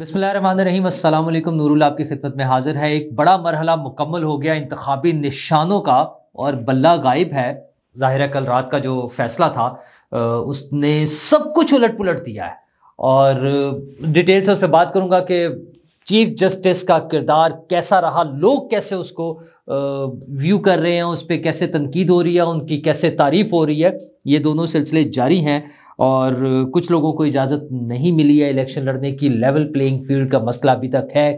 बिसमीम अल्लाम नूरुल आपकी खिदमत में हाजिर है एक बड़ा मरहला मुकम्मल हो गया इंतबी निशानों का और बल्ला गायब है ज़ाहिर कल रात का जो फैसला था उसने सब कुछ उलट पुलट दिया है और डिटेल से उस पर बात करूंगा कि चीफ जस्टिस का किरदार कैसा रहा लोग कैसे उसको व्यू कर रहे हैं उस पर कैसे तनकीद हो रही है उनकी कैसे तारीफ हो रही है ये दोनों सिलसिले जारी हैं और कुछ लोगों को इजाज़त नहीं मिली है इलेक्शन लड़ने की लेवल प्लेइंग फील्ड का मसला अभी तक है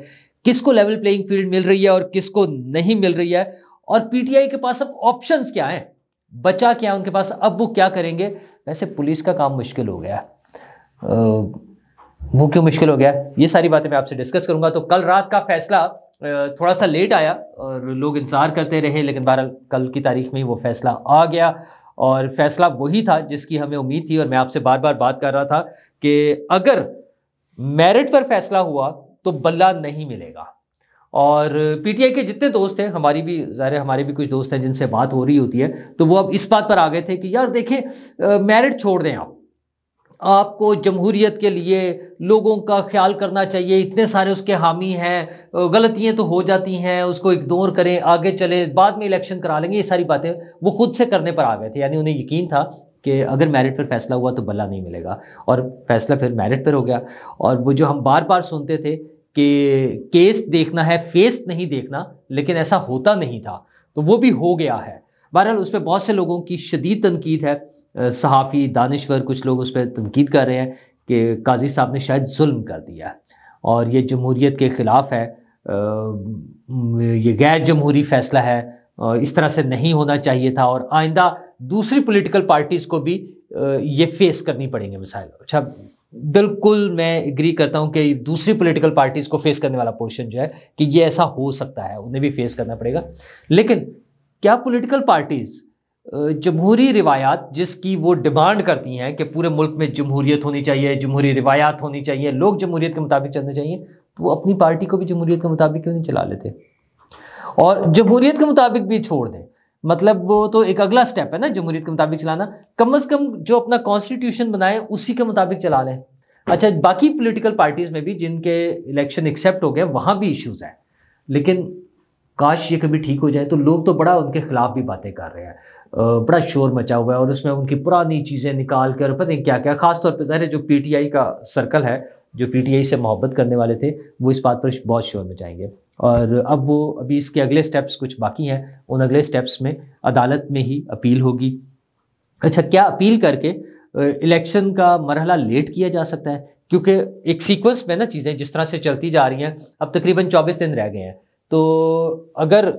किसको लेवल प्लेइंग फील्ड मिल रही है और किसको नहीं मिल रही है और पीटीआई के पास अब ऑप्शंस क्या हैं बचा क्या उनके पास अब वो क्या करेंगे वैसे पुलिस का काम मुश्किल हो गया वो क्यों मुश्किल हो गया ये सारी बातें मैं आपसे डिस्कस करूंगा तो कल रात का फैसला थोड़ा सा लेट आया और लोग इंतजार करते रहे लेकिन बहरहाल कल की तारीख में ही वो फैसला आ गया और फैसला वही था जिसकी हमें उम्मीद थी और मैं आपसे बार बार बात कर रहा था कि अगर मेरिट पर फैसला हुआ तो बल्ला नहीं मिलेगा और पीटीआई के जितने दोस्त हैं हमारी भी ज़ाहिर हमारे भी कुछ दोस्त हैं जिनसे बात हो रही होती है तो वो अब इस बात पर आ गए थे कि यार देखें मेरिट छोड़ दें आप आपको जमहूरियत के लिए लोगों का ख्याल करना चाहिए इतने सारे उसके हामी हैं गलतियां तो हो जाती हैं उसको इग्नोर करें आगे चले बाद में इलेक्शन करा लेंगे ये सारी बातें वो खुद से करने पर आ गए थे यानी उन्हें यकीन था कि अगर मेरिट पर फैसला हुआ तो बल्ला नहीं मिलेगा और फैसला फिर मेरिट पर हो गया और वो जो हम बार बार सुनते थे कि केस देखना है फेस नहीं देखना लेकिन ऐसा होता नहीं था तो वो भी हो गया है बहरहाल उस पर बहुत से लोगों की शदीद तनकीद है सहाफ़ी दानश्वर कुछ लोग उस पर तनकीद कर रहे हैं कि काजी साहब ने शायद जुल्म कर दिया और ये जमहूरीत के ख़िलाफ़ है ये गैर जमहूरी फैसला है इस तरह से नहीं होना चाहिए था और आइंदा दूसरी पोलिटिकल पार्टीज़ को भी ये फेस करनी पड़ेंगे मिसाइल अच्छा बिल्कुल मैं एग्री करता हूं कि दूसरी पॉलिटिकल पार्टीज को फेस करने वाला पोर्शन जो है कि ये ऐसा हो सकता है उन्हें भी फेस करना पड़ेगा लेकिन क्या पॉलिटिकल पार्टीज जमहूरी रिवायात जिसकी वो डिमांड करती हैं कि पूरे मुल्क में जमहूरियत होनी चाहिए जमहूरी रिवायात होनी चाहिए लोग जमहूरियत के मुताबिक चलने चाहिए तो वो अपनी पार्टी को भी जमहूरियत के मुताबिक क्यों नहीं चला लेते और जमहूरियत के मुताबिक भी छोड़ दें मतलब वो तो एक अगला स्टेप है ना जमहूरियत के मुताबिक चलाना कम अज कम जो अपना कॉन्स्टिट्यूशन बनाए उसी के मुताबिक चला लें अच्छा बाकी पोलिटिकल पार्टीज में भी जिनके इलेक्शन एक्सेप्ट हो गए वहां भी इश्यूज हैं लेकिन काश ये कभी ठीक हो जाए तो लोग तो बड़ा उनके खिलाफ भी बातें कर रहे हैं बड़ा शोर मचा हुआ है और उसमें उनकी पुरानी चीज़ें निकाल कर पता नहीं क्या क्या खासतौर पर ज़ाहिर है जो पीटीआई का सर्कल है जो पीटीआई से मोहब्बत करने वाले थे वो इस बात पर बहुत शोर मचाएंगे और अब वो अभी इसके अगले स्टेप्स कुछ बाकी हैं उन अगले स्टेप्स में अदालत में ही अपील होगी अच्छा क्या अपील करके इलेक्शन का मरहला लेट किया जा सकता है क्योंकि एक सीक्वेंस में ना चीज़ें जिस तरह से चलती जा रही हैं अब तकरीबन 24 दिन रह गए हैं तो अगर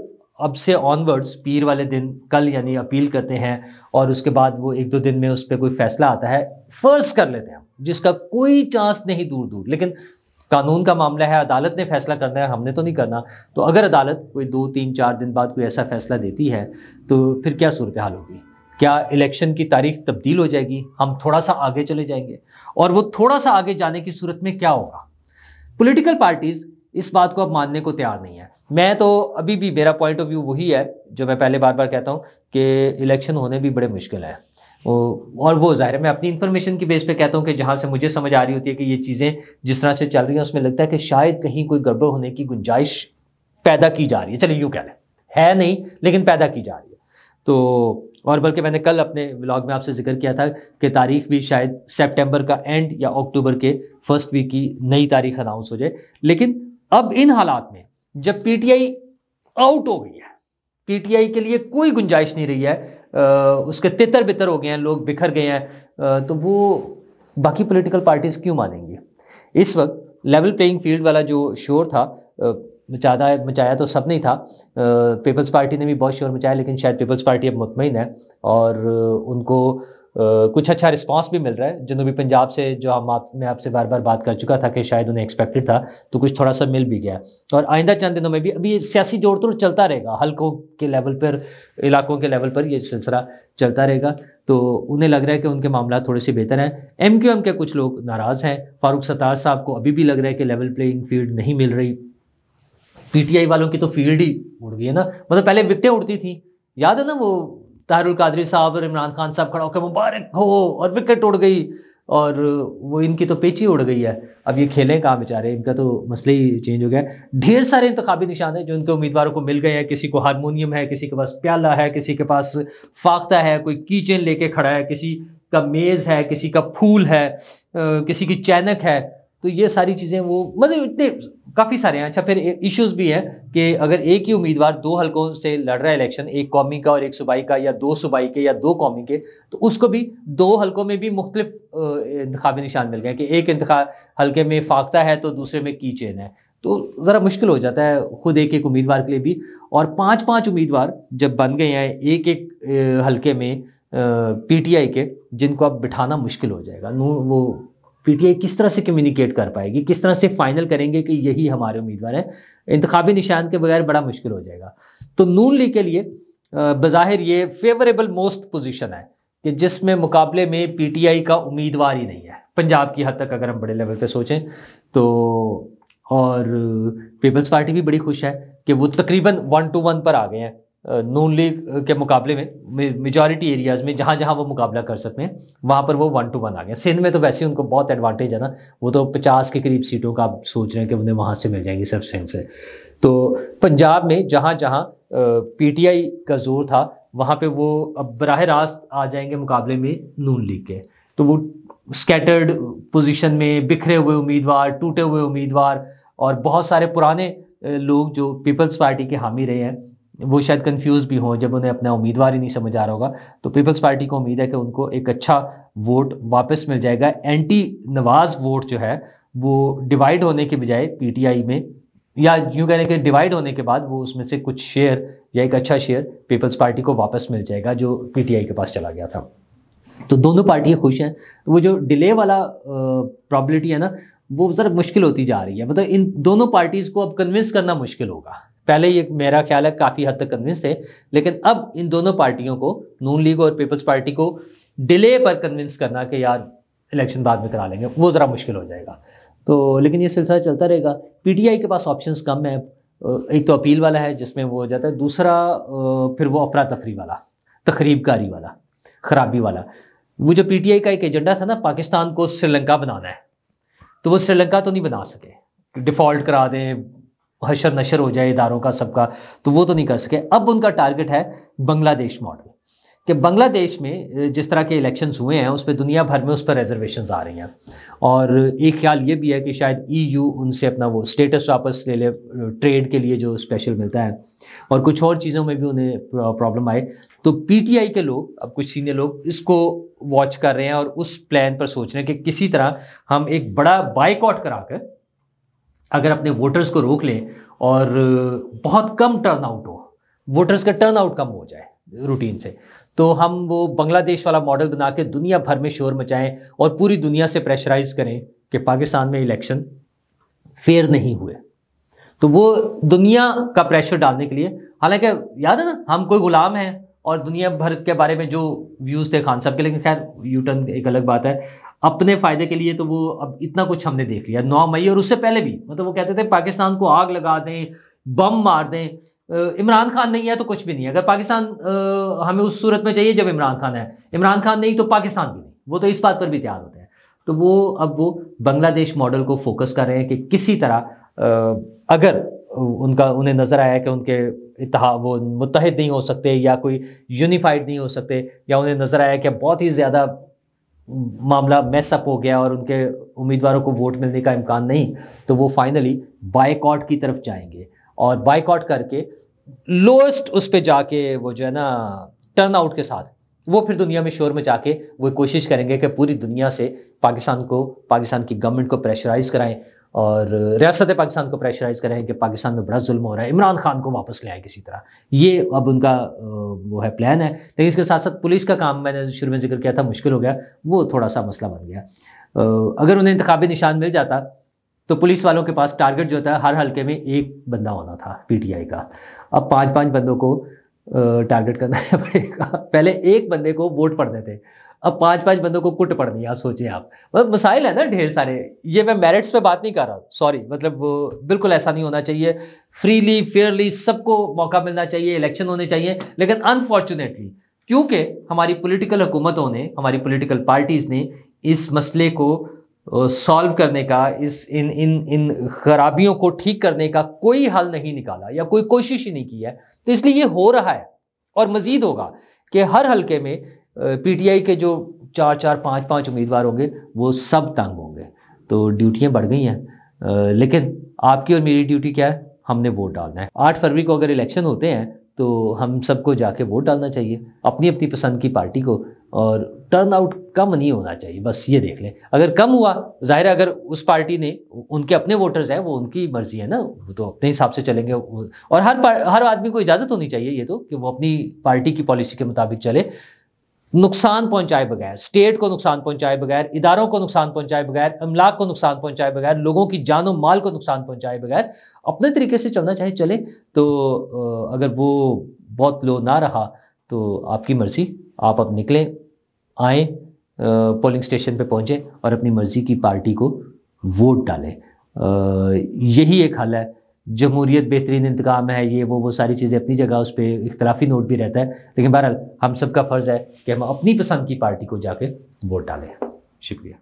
अब से ऑनवर्ड्स पीर वाले दिन कल यानी अपील करते हैं और उसके बाद वो एक दो दिन में उस पर कोई फैसला आता है फर्ज कर लेते हैं जिसका कोई चांस नहीं दूर दूर लेकिन कानून का मामला है अदालत ने फैसला करना है हमने तो नहीं करना तो अगर अदालत कोई दो तीन चार दिन बाद कोई ऐसा फैसला देती है तो फिर क्या सूरत हाल होगी क्या इलेक्शन की तारीख तब्दील हो जाएगी हम थोड़ा सा आगे चले जाएंगे और वो थोड़ा सा आगे जाने की सूरत में क्या होगा पॉलिटिकल पार्टीज इस बात को अब मानने को तैयार नहीं है मैं तो अभी भी मेरा पॉइंट ऑफ व्यू वही है जो मैं पहले बार बार कहता हूँ कि इलेक्शन होने भी बड़े मुश्किल है और वो जाहिर है मैं अपनी इन्फॉर्मेशन की बेस पे कहता हूँ कि जहां से मुझे समझ आ रही होती है कि ये चीज़ें जिस तरह से चल रही हैं उसमें लगता है कि शायद कहीं कोई गड़बड़ होने की गुंजाइश पैदा की जा रही है चलिए यूँ कह लें है नहीं लेकिन पैदा की जा रही है तो और बल्कि मैंने कल अपने व्लॉग में आपसे जिक्र किया था कि तारीख भी शायद सेप्टेम्बर का एंड या अक्टूबर के फर्स्ट वीक की नई तारीख अनाउंस हो जाए लेकिन अब इन हालात में जब पीटीआई आउट हो गई है पीटीआई के लिए कोई गुंजाइश नहीं रही है उसके तितर बितर हो गए हैं लोग बिखर गए हैं तो वो बाकी पॉलिटिकल पार्टीज क्यों मानेंगी इस वक्त लेवल प्लेइंग फील्ड वाला जो शोर था मचादा मचाया तो सब नहीं था पीपल्स पार्टी ने भी बहुत शोर मचाया लेकिन शायद पीपल्स पार्टी अब मुतमिन है और उनको कुछ अच्छा रिस्पांस भी मिल रहा है जनूबी पंजाब से जो हम आप मैं आपसे बार बार बात कर चुका था कि शायद उन्हें एक्सपेक्टेड था तो कुछ थोड़ा सा मिल भी गया और आइंदा चंद दिनों में भी अभी सियासी जोड़ तोड़ चलता रहेगा हल्कों के लेवल पर इलाकों के लेवल पर ये सिलसिला चलता रहेगा तो उन्हें लग रहा है कि उनके मामला थोड़े से बेहतर हैं एम क्यू एम के कुछ लोग नाराज़ हैं फारूक सतार साहब को अभी भी लग रहा है कि लेवल प्लेइंग फील्ड नहीं मिल रही पीटीआई वालों की तो फील्ड ही उड़ गई है ना मतलब पहले विकटें उड़ती थी याद है ना वो ताहरुल कादरी साहब और इमरान खान साहब खड़ा होकर मुबारक हो और विकेट उड़ गई और वो इनकी तो पेची उड़ गई है अब ये खेलें कहाँ बेचारे इनका तो मसला ही चेंज हो गया ढेर सारे इंतबी निशान हैं जो इनके उम्मीदवारों को मिल गए हैं किसी को हारमोनियम है किसी के पास प्याला है किसी के पास फाख्ता है कोई कीचन लेके खड़ा है किसी का मेज़ है किसी का फूल है किसी की चैनक है तो ये सारी चीज़ें वो मतलब इतने काफी सारे हैं अच्छा फिर इश्यूज भी है कि अगर एक ही उम्मीदवार दो हलकों से लड़ रहा है इलेक्शन एक कौमी का और एक सूबाई का या दो सूबाई के या दो कौमी के तो उसको भी दो हलकों में भी मुख्तलिफ इंतबी निशान मिल गए कि एक इंतखा हल्के में फाकता है तो दूसरे में की चेन है तो ज़रा मुश्किल हो जाता है खुद एक एक उम्मीदवार के लिए भी और पांच पांच उम्मीदवार जब बन गए हैं एक एक हल्के में पीटीआई के जिनको अब बिठाना मुश्किल हो जाएगा वो पीटीआई किस तरह से कम्युनिकेट कर पाएगी किस तरह से फाइनल करेंगे कि यही हमारे उम्मीदवार हैं इंतबी निशान के बगैर बड़ा मुश्किल हो जाएगा तो नून लीग के लिए बज़ाहिर ये फेवरेबल मोस्ट पोजीशन है कि जिसमें मुकाबले में पीटीआई का उम्मीदवार ही नहीं है पंजाब की हद तक अगर हम बड़े लेवल पे सोचें तो और पीपल्स पार्टी भी बड़ी खुश है कि वो तकरीबन वन टू वन पर आ गए हैं नून लीग के मुकाबले में मेजॉरिटी एरियाज में जहां जहां वो मुकाबला कर सकते हैं वहां पर वो वन टू वन आ गए सिंध में तो वैसे उनको बहुत एडवांटेज है ना वो तो पचास के करीब सीटों का आप सोच रहे हैं कि उन्हें वहां से मिल जाएंगी सब सिंध से तो पंजाब में जहां जहां पीटीआई का जोर था वहां पे वो अब बराह रास्त आ जाएंगे मुकाबले में नून लीग के तो वो स्कैटर्ड पोजीशन में बिखरे हुए उम्मीदवार टूटे हुए उम्मीदवार और बहुत सारे पुराने लोग जो पीपल्स पार्टी के हामी रहे हैं वो शायद कंफ्यूज भी हों जब उन्हें अपना उम्मीदवार ही नहीं समझ आ रहा होगा तो पीपल्स पार्टी को उम्मीद है कि उनको एक अच्छा वोट वापस मिल जाएगा एंटी नवाज वोट जो है वो डिवाइड होने के बजाय पीटीआई में या यूं कह रहे कि डिवाइड होने के बाद वो उसमें से कुछ शेयर या एक अच्छा शेयर पीपल्स पार्टी को वापस मिल जाएगा जो पीटीआई के पास चला गया था तो दोनों पार्टियां खुश हैं तो वो जो डिले वाला प्रॉब्लिटी है ना वो ज़रा मुश्किल होती जा रही है मतलब इन दोनों पार्टीज़ को अब कन्विंस करना मुश्किल होगा पहले ये मेरा ख्याल है काफी हद तक कन्विंस थे लेकिन अब इन दोनों पार्टियों को नून लीग और पीपल्स पार्टी को डिले पर कन्विंस करना कि यार इलेक्शन बाद में करा लेंगे वो ज़रा मुश्किल हो जाएगा तो लेकिन ये सिलसिला चलता रहेगा पीटीआई के पास ऑप्शन कम है एक तो अपील वाला है जिसमें वो हो जाता है दूसरा फिर वो अफरा तफरी वाला तकरीबकारी वाला खराबी वाला वो जो पीटीआई का एक एजेंडा था ना पाकिस्तान को श्रीलंका बनाना है तो वो श्रीलंका तो नहीं बना सके डिफॉल्ट करा दें हशर नशर हो जाए इदारों का सबका तो वो तो नहीं कर सके अब उनका टारगेट है बांग्लादेश मॉडल कि बांग्लादेश में जिस तरह के इलेक्शंस हुए हैं उस पर दुनिया भर में उस पर रिजर्वेशन आ रही हैं और एक ख्याल ये भी है कि शायद ईयू e उनसे अपना वो स्टेटस वापस ले ले ट्रेड के लिए जो स्पेशल मिलता है और कुछ और चीज़ों में भी उन्हें प्रॉब्लम आए तो पीटीआई के लोग अब कुछ सीनियर लोग इसको वॉच कर रहे हैं और उस प्लान पर सोच रहे हैं कि किसी तरह हम एक बड़ा बाइकआउट करा कर अगर अपने वोटर्स को रोक लें और बहुत कम टर्न आउट हो वोटर्स का टर्न आउट कम हो जाए रूटीन से तो हम वो बांग्लादेश वाला मॉडल बना के दुनिया भर में शोर मचाएं और पूरी दुनिया से प्रेशराइज करें कि पाकिस्तान में इलेक्शन फेयर नहीं हुए तो वो दुनिया का प्रेशर डालने के लिए हालांकि याद है ना हम कोई गुलाम हैं और दुनिया भर के बारे में जो व्यूज थे खान साहब के लेकिन खैर यूटर्न एक अलग बात है अपने फायदे के लिए तो वो अब इतना कुछ हमने देख लिया नौ मई और उससे पहले भी मतलब वो कहते थे पाकिस्तान को आग लगा दें बम मार दें इमरान खान नहीं है तो कुछ भी नहीं अगर पाकिस्तान हमें उस सूरत में चाहिए जब इमरान खान है इमरान खान नहीं तो पाकिस्तान भी नहीं वो तो इस बात पर भी तैयार होते हैं तो वो अब वो बांग्लादेश मॉडल को फोकस कर रहे हैं कि किसी तरह अगर उनका उन्हें नजर आया कि उनके इतहा वो मुतहद नहीं हो सकते या कोई यूनिफाइड नहीं हो सकते या उन्हें नजर आया कि बहुत ही ज्यादा मामला मैसअप हो गया और उनके उम्मीदवारों को वोट मिलने का इम्कान नहीं तो वो फाइनली बाइकआउट की तरफ जाएंगे और बाइकआउट करके लोएस्ट उस पर जाके वो जो है ना टर्नआउट के साथ वो फिर दुनिया में शोर में जाके वो कोशिश करेंगे कि पूरी दुनिया से पाकिस्तान को पाकिस्तान की गवर्नमेंट को प्रेशराइज कराएं और रियासत पाकिस्तान को प्रेशराइज करें कि पाकिस्तान में बड़ा जुल्म हो रहा है इमरान खान को वापस ले आए किसी तरह ये अब उनका वो है प्लान है लेकिन इसके साथ साथ पुलिस का काम मैंने शुरू में जिक्र किया था मुश्किल हो गया वो थोड़ा सा मसला बन गया अगर उन्हें इंतबी निशान मिल जाता तो पुलिस वालों के पास टारगेट जो होता है हर हल्के में एक बंदा होना था पीटीआई का अब पांच पांच बंदों को टारगेट करना पड़ेगा पहले एक बंदे को वोट पड़ने थे अब पांच पांच बंदों को कुट पड़नी है आप सोचिए आप मतलब मसाइल है ना ढेर सारे ये मैं मेरिट्स पे बात नहीं कर रहा हूँ सॉरी मतलब बिल्कुल ऐसा नहीं होना चाहिए फ्रीली फेयरली सबको मौका मिलना चाहिए इलेक्शन होने चाहिए लेकिन अनफॉर्चुनेटली क्योंकि हमारी पॉलिटिकल हुकूमतों ने हमारी पोलिटिकल पार्टीज ने इस मसले को सॉल्व करने का इस इन इन इन खराबियों को ठीक करने का कोई हल नहीं निकाला या कोई कोशिश ही नहीं की है तो इसलिए ये हो रहा है और मजीद होगा कि हर हलके में पीटीआई के जो चार चार पांच पांच उम्मीदवार होंगे वो सब तंग होंगे तो ड्यूटियां बढ़ गई हैं लेकिन आपकी और मेरी ड्यूटी क्या है हमने वोट डालना है आठ फरवरी को अगर इलेक्शन होते हैं तो हम सबको जाके वोट डालना चाहिए अपनी अपनी पसंद की पार्टी को और टर्न आउट कम नहीं होना चाहिए बस ये देख लें अगर कम हुआ जाहिर है अगर उस पार्टी ने उनके अपने वोटर्स हैं वो उनकी मर्जी है ना वो तो अपने हिसाब से चलेंगे और हर हर आदमी को इजाज़त होनी चाहिए ये तो कि वो अपनी पार्टी की पॉलिसी के मुताबिक चले नुकसान पहुंचाए बगैर स्टेट को नुकसान पहुंचाए बगैर इदारों को नुकसान पहुंचाए बगैर अमलाक को नुकसान पहुंचाए बगैर लोगों की जानो माल को नुकसान पहुंचाए बगैर अपने तरीके से चलना चाहे चले तो अगर वो बहुत लो ना रहा तो आपकी मर्जी आप अब निकलें आए पोलिंग स्टेशन पे पहुंचे और अपनी मर्जी की पार्टी को वोट डालें यही एक हल है जमहूरियत बेहतरीन इंतकाम है ये वो वो सारी चीज़ें अपनी जगह उस पर इख्तलाफी नोट भी रहता है लेकिन बहरहाल हम सबका फ़र्ज़ है कि हम अपनी पसंद की पार्टी को जाके वोट डालें शुक्रिया